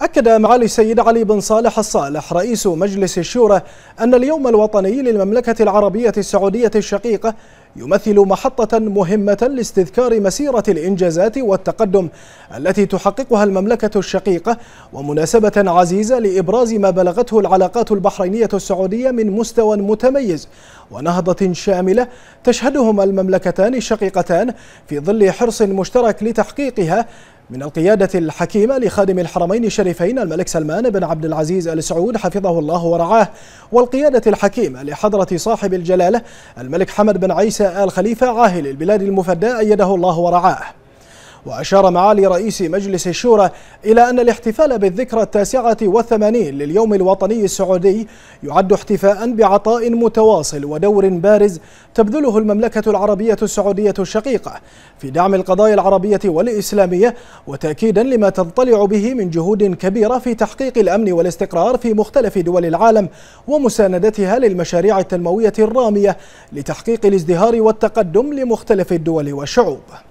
أكد معالي السيد علي بن صالح الصالح رئيس مجلس الشورى أن اليوم الوطني للمملكة العربية السعودية الشقيقة يمثل محطة مهمة لاستذكار مسيرة الإنجازات والتقدم التي تحققها المملكة الشقيقة ومناسبة عزيزة لإبراز ما بلغته العلاقات البحرينية السعودية من مستوى متميز ونهضة شاملة تشهدهما المملكتان الشقيقتان في ظل حرص مشترك لتحقيقها من القيادة الحكيمة لخادم الحرمين الشريفين الملك سلمان بن عبد العزيز آل سعود حفظه الله ورعاه والقيادة الحكيمة لحضرة صاحب الجلالة الملك حمد بن عيسى آل خليفة عاهل البلاد المفدى أيده الله ورعاه وأشار معالي رئيس مجلس الشورى إلى أن الاحتفال بالذكرى التاسعة والثمانين لليوم الوطني السعودي يعد احتفاء بعطاء متواصل ودور بارز تبذله المملكة العربية السعودية الشقيقة في دعم القضايا العربية والإسلامية وتأكيدا لما تضطلع به من جهود كبيرة في تحقيق الأمن والاستقرار في مختلف دول العالم ومساندتها للمشاريع التنموية الرامية لتحقيق الازدهار والتقدم لمختلف الدول والشعوب